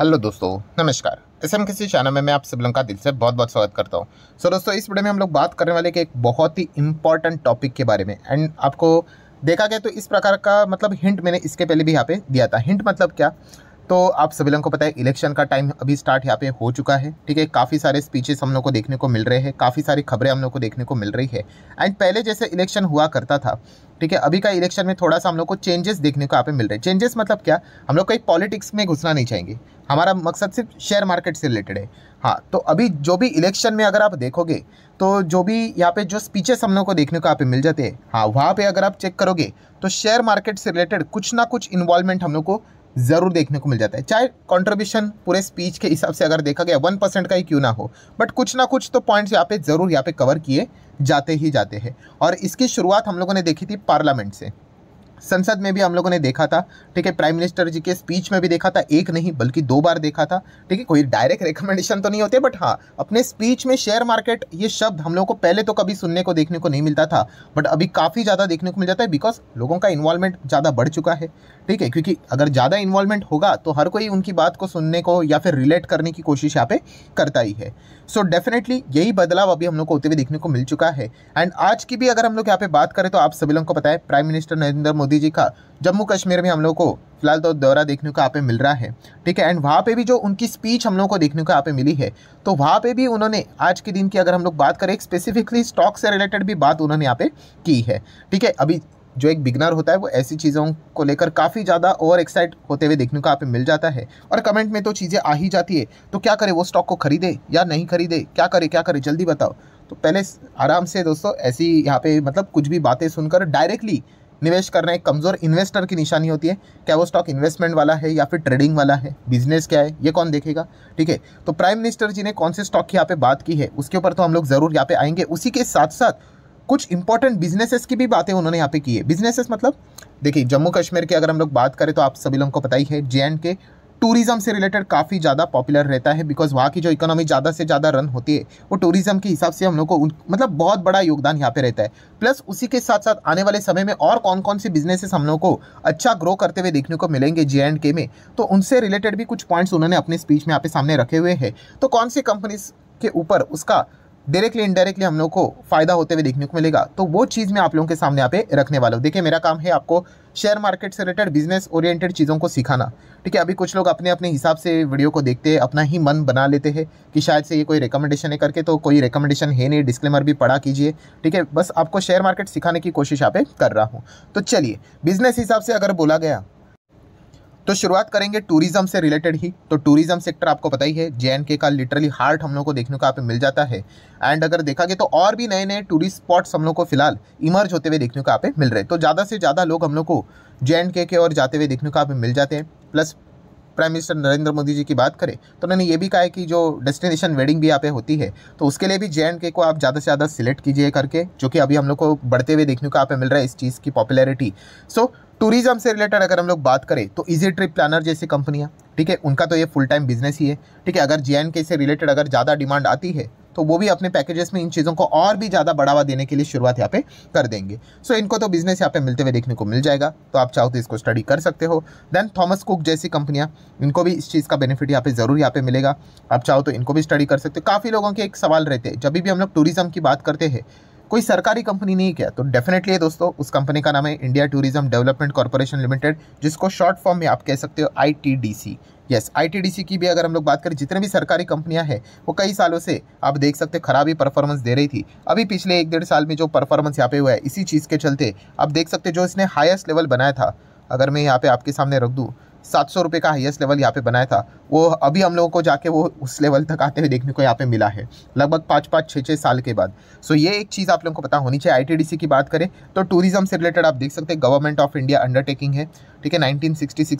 hello दोस्तों नमस्कार S M किसी चैनल में मैं आप सब का दिल से बहुत बहुत स्वागत करता हूँ सो so, दोस्तों इस वीडियो में हम लोग बात करने वाले कि एक बहुत ही इंपॉर्टेंट टॉपिक के बारे में एंड आपको देखा गया तो इस प्रकार का मतलब हिंट मैंने इसके पहले भी यहाँ पे दिया था हिंट मतलब क्या तो आप सभी लोगों को पता है इलेक्शन का टाइम अभी स्टार्ट यहाँ पे हो चुका है ठीक है काफ़ी सारे स्पीचेस हम लोग को देखने को मिल रहे हैं काफ़ी सारी खबरें हम लोग को देखने को मिल रही है एंड पहले जैसे इलेक्शन हुआ करता था ठीक है अभी का इलेक्शन में थोड़ा सा हम लोग को चेंजेस देखने को यहाँ पे मिल रहे हैं चेंजेस मतलब क्या हम लोग कहीं पॉलिटिक्स में घुसना नहीं चाहेंगे हमारा मकसद सिर्फ शेयर मार्केट से रिलेटेड है हाँ तो अभी जो भी इलेक्शन में अगर आप देखोगे तो जो भी यहाँ पे जो स्पीचेस हम लोग को देखने को यहाँ पे मिल जाते हैं हाँ वहाँ पे अगर आप चेक करोगे तो शेयर मार्केट से रिलेटेड कुछ ना कुछ इन्वॉल्वमेंट हम लोग को ज़रूर देखने को मिल जाता है चाहे कॉन्ट्रीब्यूशन पूरे स्पीच के हिसाब से अगर देखा गया वन परसेंट का ही क्यों ना हो बट कुछ ना कुछ तो पॉइंट्स यहाँ पे ज़रूर यहाँ पे कवर किए जाते ही जाते हैं और इसकी शुरुआत हम लोगों ने देखी थी पार्लियामेंट से संसद में भी हम लोगों ने देखा था ठीक है प्राइम मिनिस्टर जी के स्पीच में भी देखा था एक नहीं बल्कि दो बार देखा था ठीक है कोई डायरेक्ट रिकमेंडेशन तो नहीं होते बट हाँ अपने स्पीच में शेयर मार्केट ये शब्द हम लोग को पहले तो कभी सुनने को देखने को नहीं मिलता था बट अभी काफ़ी ज़्यादा देखने को मिल जाता है बिकॉज लोगों का इन्वॉल्वमेंट ज़्यादा बढ़ चुका है ठीक है क्योंकि अगर ज़्यादा इन्वॉल्वमेंट होगा तो हर कोई उनकी बात को सुनने को या फिर रिलेट करने की कोशिश यहाँ पे करता ही है सो डेफिनेटली यही बदलाव अभी हम लोग को होते हुए देखने को मिल चुका है एंड आज की भी अगर हम लोग यहाँ पे बात करें तो आप सभी लोगों को पता है प्राइम मिनिस्टर नरेंद्र मोदी मोदी जी का जम्मू कश्मीर में हम लोग को फिलहाल तो दौरा देखने को यहाँ पे मिल रहा है ठीक है एंड वहाँ पे भी जो उनकी स्पीच हम लोग को देखने को यहाँ पे मिली है तो वहाँ पे भी उन्होंने आज के दिन की अगर हम लोग बात करें स्पेसिफिकली स्टॉक से रिलेटेड भी बात उन्होंने यहाँ पे की है ठीक है अभी जो एक बिगनर होता है वो ऐसी चीज़ों को लेकर काफ़ी ज़्यादा ओवर एक्साइट होते हुए देखने को यहाँ पे मिल जाता है और कमेंट में तो चीज़ें आ ही जाती है तो क्या करें वो स्टॉक को खरीदे या नहीं खरीदे क्या करे क्या करे जल्दी बताओ तो पहले आराम से दोस्तों ऐसी यहाँ पे मतलब कुछ भी बातें सुनकर डायरेक्टली निवेश करना एक कमज़ोर इन्वेस्टर की निशानी होती है क्या वो स्टॉक इन्वेस्टमेंट वाला है या फिर ट्रेडिंग वाला है बिजनेस क्या है ये कौन देखेगा ठीक है तो प्राइम मिनिस्टर जी ने कौन से स्टॉक की यहाँ पे बात की है उसके ऊपर तो हम लोग ज़रूर यहाँ पे आएंगे उसी के साथ साथ कुछ इंपॉर्टेंट बिजनेसेस की भी बातें उन्होंने यहाँ पे की है बिजनेसेस मतलब देखिए जम्मू कश्मीर की अगर हम लोग बात करें तो आप सभी लोगों को पता ही है जे एंड के टूरिज़म से रिलेटेड काफ़ी ज़्यादा पॉपुलर रहता है बिकॉज वहाँ की जो इकोनॉमी ज़्यादा से ज़्यादा रन होती है वो टूरिज़म के हिसाब से हम लोग को मतलब बहुत बड़ा योगदान यहाँ पे रहता है प्लस उसी के साथ साथ आने वाले समय में और कौन कौन से बिजनेसेस हम लोग को अच्छा ग्रो करते हुए देखने को मिलेंगे जे एंड के में तो उनसे रिलेटेड भी कुछ पॉइंट्स उन्होंने अपने स्पीच में यहाँ पे सामने रखे हुए हैं तो कौन सी कंपनीज के ऊपर उसका डायरेक्टली इनडायरेक्टली हम लोग को फ़ायदा होते हुए देखने को मिलेगा तो वो चीज़ मैं आप लोगों के सामने यहाँ पे रखने वाला हूँ देखिए मेरा काम है आपको शेयर मार्केट से रिलेटेड बिजनेस ओरिएंटेड चीज़ों को सिखाना ठीक है अभी कुछ लोग अपने अपने हिसाब से वीडियो को देखते हैं अपना ही मन बना लेते हैं कि शायद से ये कोई रिकमेंडेशन है करके तो कोई रिकमेंडेशन है नहीं डिस्क्लेमर भी पढ़ा कीजिए ठीक है बस आपको शेयर मार्केट सिखाने की कोशिश यहाँ पे कर रहा हूँ तो चलिए बिजनेस हिसाब से अगर बोला गया तो शुरुआत करेंगे टूरिज्म से रिलेटेड ही तो टूरिज्म सेक्टर आपको पता ही है जे के का लिटरली हार्ट हम लोग को देखने को आप मिल जाता है एंड अगर देखा गया तो और भी नए नए टूरिस्ट स्पॉट्स हम लोग को फिलहाल इमर्ज होते हुए देखने को आप मिल रहे हैं तो ज़्यादा से ज़्यादा लोग हम लोग को जे के और जाते हुए देखने को आप मिल जाते हैं plus prime minister Narendra Modi ji की बात करें तो उन्होंने ये भी कहा है कि जो डेस्टिनेशन वेडिंग भी यहाँ पे होती है तो उसके लिए भी जे के को आप ज़्यादा से ज़्यादा सिलेक्ट कीजिए करके जो कि अभी हम लोग को बढ़ते हुए देखने को यहाँ पे मिल रहा है इस चीज़ की पॉपुलैरिटी सो so, टूरिज्म से रिलेटेड अगर हम लोग बात करें तो इजी ट्रिप प्लानर जैसी कंपनियाँ ठीक है उनका तो ये फुल टाइम बिजनेस ही है ठीक है अगर जे के से रिलेटेड अगर ज़्यादा डिमांड आती है तो वो भी अपने पैकेजेस में इन चीज़ों को और भी ज़्यादा बढ़ावा देने के लिए शुरुआत यहाँ पे कर देंगे सो इनको तो बिजनेस यहाँ पे मिलते हुए देखने को मिल जाएगा तो आप चाहो तो इसको स्टडी कर सकते हो देन थॉमस कुक जैसी कंपनियाँ इनको भी इस चीज़ का बेनिफिट यहाँ पे ज़रूर यहाँ पे मिलेगा आप चाहो तो इनको भी स्टडी कर सकते हो काफ़ी लोगों के एक सवाल रहते हैं जब भी हम लोग टूरिज़म की बात करते हैं कोई सरकारी कंपनी नहीं क्या तो डेफिनेटली है दोस्तों उस कंपनी का नाम है India tourism development corporation limited जिसको शॉर्ट फॉर्म में आप कह सकते हो आई यस आई की भी अगर हम लोग बात करें जितने भी सरकारी कंपनियां हैं वो कई सालों से आप देख सकते खराबी परफॉर्मेंस दे रही थी अभी पिछले एक डेढ़ साल में जो परफॉर्मेंस यहाँ पे हुआ है इसी चीज़ के चलते आप देख सकते जो इसने हाइस्ट लेवल बनाया था अगर मैं यहाँ पे आपके सामने रख दूँ सात सौ रुपये का हाईएस्ट लेवल यहाँ पे बनाया था वो अभी हम लोगों को जाके वो उस लेवल तक आते हुए देखने को यहाँ पे मिला है लगभग पाँच पाँच छः छः साल के बाद सो ये एक चीज़ आप लोगों को पता होनी चाहिए आई की बात करें तो टूरिज्म से रिलेटेड आप देख सकते हैं गवर्नमेंट ऑफ इंडिया अंडरटेकिंग है ठीक है नाइनटीन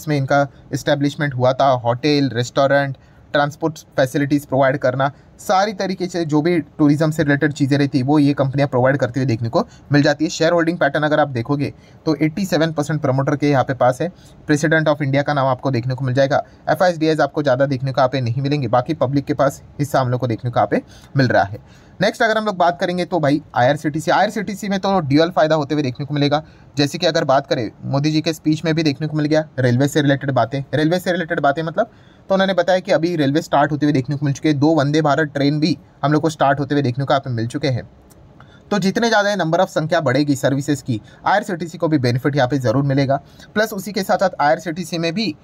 में इनका इस्टेब्लिशमेंट हुआ था hotel restaurant transport facilities provide करना सारी तरीके से जो भी टूरिज्म से रिलेटेड चीज़ें रहती है वो ये कंपनियां प्रोवाइड करते हुए देखने को मिल जाती है शेयर होल्डिंग पैटर्न अगर आप देखोगे तो 87 परसेंट प्रमोटर के यहाँ पे पास है प्रेसिडेंट ऑफ इंडिया का नाम आपको देखने को मिल जाएगा एफ आपको ज़्यादा देखने को आप नहीं मिलेंगे बाकी पब्लिक के पास हिस्सा हम लोग को देखने को आप मिल रहा है नेक्स्ट अगर हम लोग बात करेंगे तो भाई आई आर में तो ड्यूअल फायदा होते हुए देखने को मिलेगा जैसे कि अगर बात करें मोदी जी के स्पीच में भी देखने को मिल गया रेलवे से रिलेटेड बातें रेलवे से रिलेटेड बातें मतलब तो उन्होंने बताया कि अभी रेलवे स्टार्ट होते हुए देखने को मिल चुके हैं दो वंदे भारत ट्रेन भी हम लोग को स्टार्ट होते हुए देखने को आप मिल चुके हैं तो जितने ज़्यादा नंबर ऑफ संख्या बढ़ेगी सर्विसेज की आई को भी बेनिफिट यहाँ पे ज़रूर मिलेगा प्लस उसी के साथ साथ आई में भी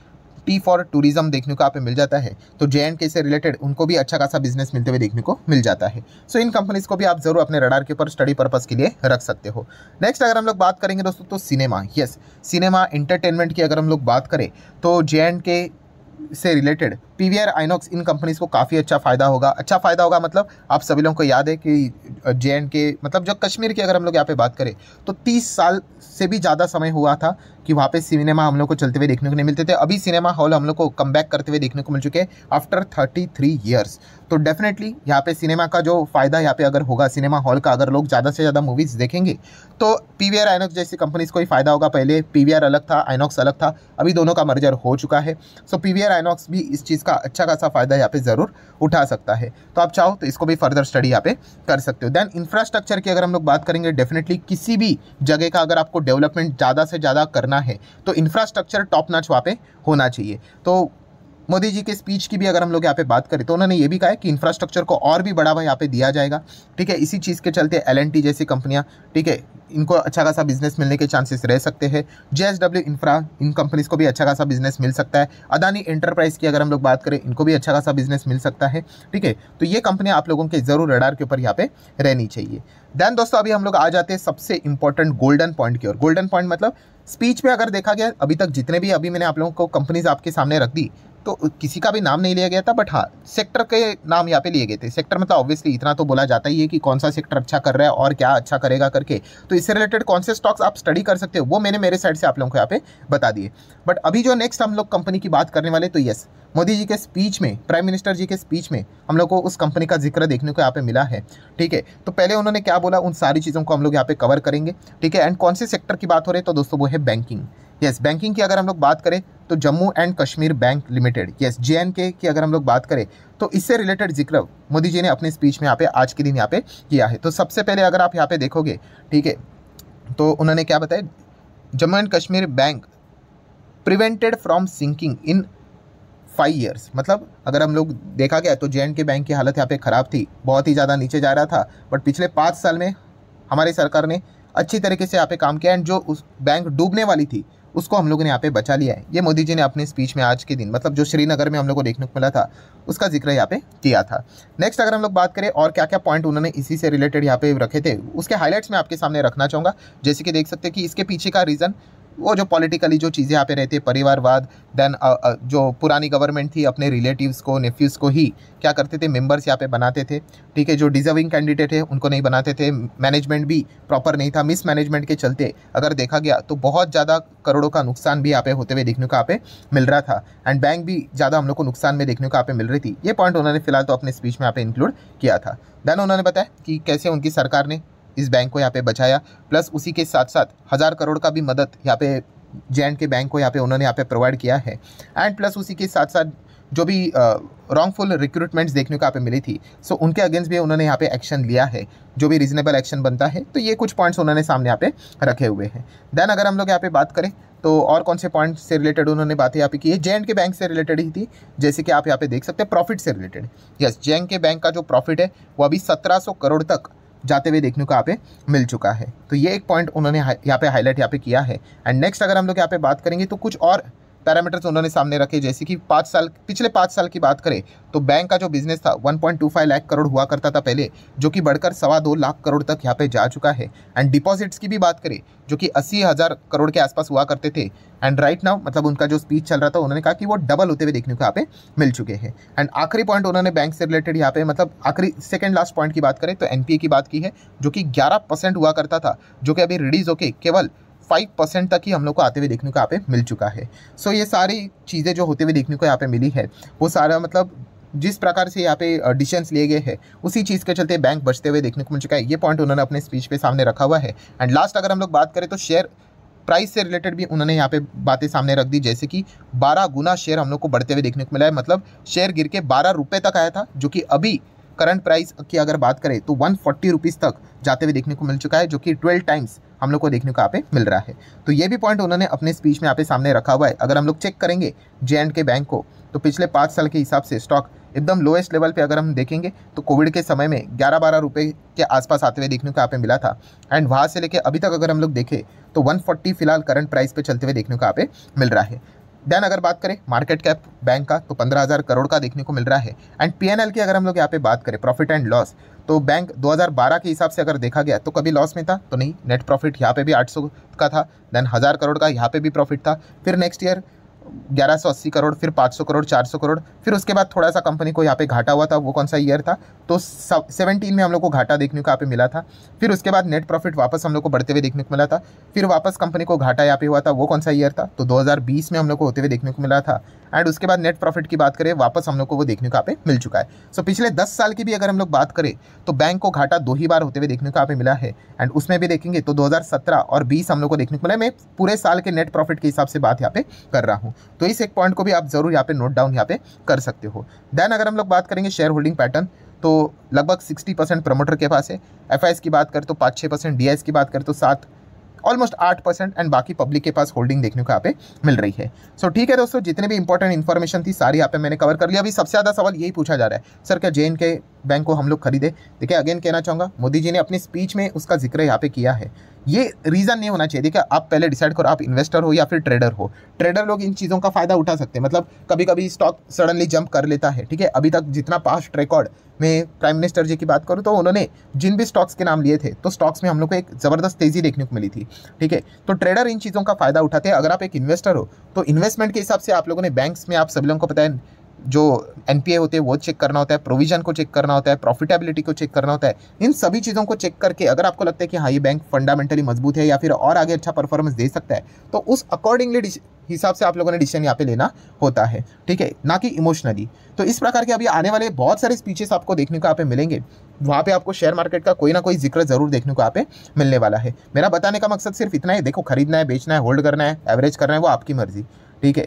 टी फॉर टूरिज्म देखने को आप मिल जाता है तो जे एंड के से रिलेटेड उनको भी अच्छा खासा बिजनेस मिलते हुए देखने को मिल जाता है सो so, इन कंपनीज को भी आप जरूर अपने रडार के ऊपर स्टडी पर्पज़ के लिए रख सकते हो नेक्स्ट अगर हम लोग बात करेंगे दोस्तों तो सिनेमा यस सिनेमा इंटरटेनमेंट की अगर हम लोग बात करें तो J and K say related P V R INOX इन कंपनीज़ को काफ़ी अच्छा फ़ायदा होगा अच्छा फ़ायदा होगा मतलब आप सभी लोगों को याद है कि जे एंड के मतलब जब कश्मीर की अगर हम लोग यहाँ पे बात करें तो 30 साल से भी ज़्यादा समय हुआ था कि वहाँ पे सिनेमा हम लोग को चलते हुए देखने को नहीं मिलते थे अभी सिनेमा हॉल हम लोग को कम बैक करते हुए देखने को मिल चुके हैं आफ्टर थर्टी थ्री ईयर्स तो डेफिनेटली यहाँ पे सिनेमा का जो फ़ायदा यहाँ पे अगर होगा सिनेमा हॉल का अगर लोग ज़्यादा से ज़्यादा मूवीज़ देखेंगे तो पी वी आर आइनॉक्स जैसी कंपनीज़ को ही फ़ायदा होगा पहले पी वी आर अलग था आइनॉक्स अलग था अभी दोनों का मर्जर हो चुका है so P V R INOX भी इस चीज़ इसका अच्छा खासा फ़ायदा यहाँ पे ज़रूर उठा सकता है तो आप चाहो तो इसको भी फर्दर स्टडी यहाँ पे कर सकते हो दैन इंफ्रास्ट्रक्चर की अगर हम लोग बात करेंगे डेफिनेटली किसी भी जगह का अगर आपको डेवलपमेंट ज़्यादा से ज़्यादा करना है तो इंफ्रास्ट्रक्चर टॉप नच वहाँ पर होना चाहिए तो मोदी जी के स्पीच की भी अगर हम लोग यहाँ पे बात करें तो उन्होंने ये भी कहा है कि इंफ्रास्ट्रक्चर को और भी बढ़ावा यहाँ पे दिया जाएगा ठीक है इसी चीज़ के चलते एल जैसी कंपनियाँ ठीक है इनको अच्छा खासा बिजनेस मिलने के चांसेस रह सकते हैं जे इंफ्रा इन कंपनीज़ को भी अच्छा खासा बिजनेस मिल सकता है अदानी एंटरप्राइज की अगर हम लोग बात करें इनको भी अच्छा खासा बिजनेस मिल सकता है ठीक है तो ये कंपनियाँ आप लोगों के ज़रूर रडार के ऊपर यहाँ पे रहनी चाहिए देन दोस्तों अभी हम लोग आ जाते हैं सबसे इंपॉर्टेंट गोल्डन पॉइंट की ओर गोल्डन पॉइंट मतलब स्पीच में अगर देखा गया अभी तक जितने भी अभी मैंने आप लोगों को कंपनीज आपके सामने रख दी तो किसी का भी नाम नहीं लिया गया था बट हाँ सेक्टर के नाम यहाँ पे लिए गए थे सेक्टर मतलब ऑब्वियसली इतना तो बोला जाता ही है कि कौन सा सेक्टर अच्छा कर रहा है और क्या अच्छा करेगा करके तो इससे रिलेटेड कौन से स्टॉक्स आप स्टडी कर सकते हो वो मैंने मेरे साइड से आप लोगों को यहाँ पे बता दिए बट अभी जो नेक्स्ट हम लोग कंपनी की बात करने वाले तो येस मोदी जी के स्पीच में प्राइम मिनिस्टर जी के स्पीच में हम लोग को उस कंपनी का जिक्र देखने को यहाँ पे मिला है ठीक है तो पहले उन्होंने क्या बोला उन सारी चीज़ों को हम लोग यहाँ पे कवर करेंगे ठीक है एंड कौन से सेक्टर की बात हो रही है तो दोस्तों वो है बैंकिंग यस बैंकिंग की अगर हम लोग बात करें तो Jammu and Kashmir bank limited yes J and K की अगर हम लोग बात करें तो इससे रिलेटेड जिक्र मोदी जी ने अपने स्पीच में यहाँ पे आज के दिन यहाँ पे किया है तो सबसे पहले अगर आप यहाँ पे देखोगे ठीक है तो उन्होंने क्या बताया Jammu and Kashmir bank prevented from sinking in five years मतलब अगर हम लोग देखा गया तो जे एंड के बैंक की हालत यहाँ पे ख़राब थी बहुत ही ज़्यादा नीचे जा रहा था बट पिछले पाँच साल में हमारी सरकार ने अच्छी तरीके से यहाँ पे काम किया एंड जो उस बैंक डूबने वाली थी उसको हम लोगों ने यहाँ पे बचा लिया है ये मोदी जी ने अपने स्पीच में आज के दिन मतलब जो श्रीनगर में हम लोग को देखने को मिला था उसका जिक्र यहाँ पे किया था नेक्स्ट अगर हम लोग बात करें और क्या क्या पॉइंट उन्होंने इसी से रिलेटेड यहाँ पे रखे थे उसके हाईलाइट्स मैं आपके सामने रखना चाहूँगा जैसे कि देख सकते हैं कि इसके पीछे का रीज़न वो जो पॉलिटिकली जो चीज़ें यहाँ पे रहती है परिवारवाद देन जो पुरानी गवर्नमेंट थी अपने रिलेटिव्स को नेफ्यूज़ को ही क्या करते थे मेंबर्स यहाँ पे बनाते थे ठीक है जो डिजर्विंग कैंडिडेट है उनको नहीं बनाते थे मैनेजमेंट भी प्रॉपर नहीं था मिस मैनेजमेंट के चलते अगर देखा गया तो बहुत ज़्यादा करोड़ों का नुकसान भी यहाँ पे होते हुए देखने को यहाँ पे मिल रहा था एंड बैंक भी ज़्यादा हम लोग को नुकसान में देखने को यहाँ पे मिल रही थी ये पॉइंट उन्होंने फिलहाल तो अपने स्पीच में यहाँ पे इंक्लूड किया था देन उन्होंने बताया कि कैसे उनकी सरकार ने इस बैंक को यहाँ पे बचाया प्लस उसी के साथ साथ हज़ार करोड़ का भी मदद यहाँ पे जे के बैंक को यहाँ पे उन्होंने यहाँ पे प्रोवाइड किया है एंड प्लस उसी के साथ साथ जो भी रॉन्गफुल रिक्रूटमेंट्स देखने को यहाँ पे मिली थी सो उनके अगेंस्ट भी उन्होंने यहाँ पे एक्शन लिया है जो भी रीजनेबल एक्शन बनता है तो ये कुछ पॉइंट्स उन्होंने सामने यहाँ पे रखे हुए हैं देन अगर हम लोग यहाँ पे बात करें तो और कौन से पॉइंट से रिलेटेड उन्होंने बातें यहाँ पे की है जे के बैंक से रिलेटेड ही थी जैसे कि आप यहाँ पे देख सकते हैं प्रॉफिट से रिलेटेड यस जे के बैंक का जो प्रॉफिट है वो अभी सत्रह करोड़ तक जाते हुए देखने को यहाँ पे मिल चुका है तो ये एक पॉइंट उन्होंने यहाँ पे हाईलाइट यहाँ पे किया है एंड नेक्स्ट अगर हम लोग यहाँ पे बात करेंगे तो कुछ और पैरामीटर्स उन्होंने सामने रखे जैसे कि पाँच साल पिछले पाँच साल की बात करें तो बैंक का जो बिजनेस था 1.25 लाख करोड़ हुआ करता था पहले जो कि बढ़कर सवा दो लाख करोड़ तक यहाँ पे जा चुका है एंड डिपॉजिट्स की भी बात करें जो कि अस्सी हज़ार करोड़ के आसपास हुआ करते थे एंड राइट नाउ मतलब उनका जो स्पीच चल रहा था उन्होंने कहा कि वो डबल होते हुए देखने को यहाँ पे मिल चुके हैं एंड आखिरी पॉइंट उन्होंने बैंक से रिलेटेड यहाँ पे मतलब आखिरी सेकंड लास्ट पॉइंट की बात करें तो एनपीए की बात की है जो कि ग्यारह हुआ करता था जो कि अभी रिलीज होके केवल फाइव परसेंट तक ही हम लोग को आते हुए देखने को यहाँ पे मिल चुका है सो so, ये सारी चीज़ें जो होते हुए देखने को यहाँ पे मिली है वो सारा मतलब जिस प्रकार से यहाँ पे डिसीजन लिए गए हैं उसी चीज़ के चलते बैंक बचते हुए देखने को मिल चुका है ये पॉइंट उन्होंने अपने स्पीच पे सामने रखा हुआ है एंड लास्ट अगर हम लोग बात करें तो शेयर प्राइस से रिलेटेड भी उन्होंने यहाँ पे बातें सामने रख दी जैसे कि 12 गुना शेयर हम लोग को बढ़ते हुए देखने को मिला है मतलब शेयर गिर के बारह रुपये तक आया था जो कि अभी करंट प्राइस की अगर बात करें तो वन फोर्टी रुपीज़ तक जाते हुए देखने को मिल चुका है जो कि ट्वेल्व टाइम्स हम लोग को देखने को यहाँ पे मिल रहा है तो ये भी पॉइंट उन्होंने अपने स्पीच में यहाँ पे सामने रखा हुआ है अगर हम लोग चेक करेंगे जे एंड के बैंक को तो पिछले पाँच साल के हिसाब से स्टॉक एकदम लोएस्ट लेवल पे अगर हम देखेंगे तो कोविड के समय में ग्यारह बारह रुपये के आसपास आते हुए देखने को यहाँ पे मिला था एंड वहाँ से लेके अभी तक अगर हम लोग देखें तो 140 फिलहाल करंट प्राइस पे चलते हुए देखने को यहाँ पे मिल रहा है देन अगर बात करें मार्केट कैप बैंक का तो पंद्रह हज़ार करोड़ का देखने को मिल रहा है एंड पीएनएल की अगर हम लोग यहाँ पे बात करें प्रॉफिट एंड लॉस तो बैंक 2012 के हिसाब से अगर देखा गया तो कभी लॉस में था तो नहीं नेट प्रॉफिट यहाँ पे भी 800 का था देन हज़ार करोड़ का यहाँ पे भी प्रॉफिट था फिर नेक्स्ट ईयर 1180 करोड़ फिर 500 करोड़ 400 करोड़ फिर उसके बाद थोड़ा सा कंपनी को यहाँ पे घाटा हुआ था वो कौन सा ईयर था तो सेवनटीन में हम लोग को घाटा देखने को यहाँ पे मिला था फिर उसके बाद नेट प्रॉफिट वापस हम लोग को बढ़ते हुए देखने को मिला था फिर वापस कंपनी को घाटा यहाँ पे हुआ था वो कौन सा ईयर था तो दो में हम लोग को होते हुए देखने को मिला था एंड उसके बाद नेट प्रॉफिट की बात करें वापस हम लोग को वो देखने को आप मिल चुका है सो so, पिछले दस साल की भी अगर हम लोग बात करें तो बैंक को घाटा दो ही बार होते हुए देखने को आप मिला है एंड उसमें भी देखेंगे तो दो और बीस हम लोग को देखने को मिला मैं पूरे साल के नेट प्रॉफिट के हिसाब से बात यहाँ पे कर रहा हूँ तो इस एक पॉइंट को भी आप जरूर यहाँ पे नोट डाउन यहाँ पे कर सकते हो देन अगर हम लोग बात करेंगे शेयर होल्डिंग पैटर्न तो लगभग 60 परसेंट प्रमोटर के पास है एफ की बात करें तो पाँच छः परसेंट डी की बात करें तो सात ऑलमोस्ट आठ परसेंट एंड बाकी पब्लिक के पास होल्डिंग देखने को यहाँ पे मिल रही है सो so, ठीक है दोस्तों जितने भी इंपॉर्टेंट इन्फॉर्मेशन थी सारी यहाँ पे मैंने कवर कर लिया अभी सबसे ज़्यादा सवाल यही पूछा जा रहा है सर क्या जे के बैंक को हम लोग खरीदे देखिए अगेन कहना चाहूँगा मोदी जी ने अपनी स्पीच में उसका जिक्र यहाँ पे किया है ये रीज़न नहीं होना चाहिए देखिए आप पहले डिसाइड करो आप इन्वेस्टर हो या फिर ट्रेडर हो ट्रेडर लोग इन चीज़ों का फ़ायदा उठा सकते हैं मतलब कभी कभी स्टॉक सडनली जंप कर लेता है ठीक है अभी तक जितना पास्ट रिकॉर्ड में प्राइम मिनिस्टर जी की बात करूँ तो उन्होंने जिन भी स्टॉक्स के नाम लिए थे तो स्टॉक्स में हम लोग को एक ज़बरदस्त तेज़ी देखने को मिली थी ठीक है तो ट्रेडर इन चीज़ों का फ़ायदा उठाते हैं अगर आप एक इन्वेस्टर हो तो इन्वेस्टमेंट के हिसाब से आप लोगों ने बैंक्स में आप सभी लोगों को पता है जो एन होते हैं वो चेक करना होता है प्रोविजन को चेक करना होता है प्रॉफिटेबिलिटी को चेक करना होता है इन सभी चीज़ों को चेक करके अगर आपको लगता है कि हाँ ये बैंक फंडामेंटली मजबूत है या फिर और आगे अच्छा परफॉर्मेंस दे सकता है तो उस अकॉर्डिंगली हिसाब से आप लोगों ने डिसीजन यहाँ पे लेना होता है ठीक है ना कि इमोशनली तो इस प्रकार के अभी आने वाले बहुत सारे स्पीचेस आपको देखने को यहाँ पे मिलेंगे वहाँ पे आपको शेयर मार्केट का कोई ना कोई जिक्र जरूर देखने को यहाँ पे मिलने वाला है मेरा बताने का मकसद सिर्फ इतना है देखो खरीदना है बेचना है होल्ड करना है एवरेज करना है वो आपकी मर्जी ठीक है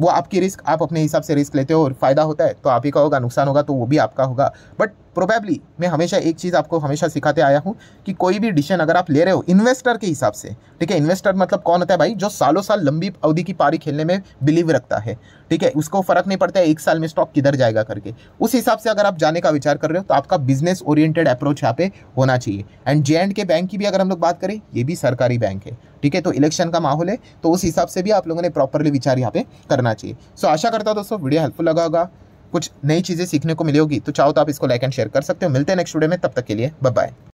वो आपकी रिस्क आप अपने हिसाब से रिस्क लेते हो और फ़ायदा होता है तो आप ही का होगा नुकसान होगा तो वो भी आपका होगा बट प्रोबेबली मैं हमेशा एक चीज़ आपको हमेशा सिखाते आया हूँ कि कोई भी डिसीजन अगर आप ले रहे हो इन्वेस्टर के हिसाब से ठीक है इन्वेस्टर मतलब कौन होता है भाई जो सालों साल लंबी अवधि की पारी खेलने में बिलीव रखता है ठीक है उसको फ़र्क नहीं पड़ता है एक साल में स्टॉक किधर जाएगा करके उस हिसाब से अगर आप जाने का विचार कर रहे हो तो आपका बिजनेस ओरिएंटेड अप्रोच यहाँ पे होना चाहिए and J and K bank की भी अगर हम लोग बात करें ये भी सरकारी बैंक है ठीक है तो इलेक्शन का माहौल है तो उस हिसाब से भी आप लोगों ने प्रॉपरली विचार यहाँ पे करना चाहिए सो आशा करता हूँ दोस्तों वीडियो हेल्पफुल लगा होगा कुछ नई चीज़ें सीखने को मिली होगी तो चाहो तो आप इसको लाइक एंड शेयर कर सकते हो मिलते हैं नेक्स्ट वीडियो में तब तक के लिए बाय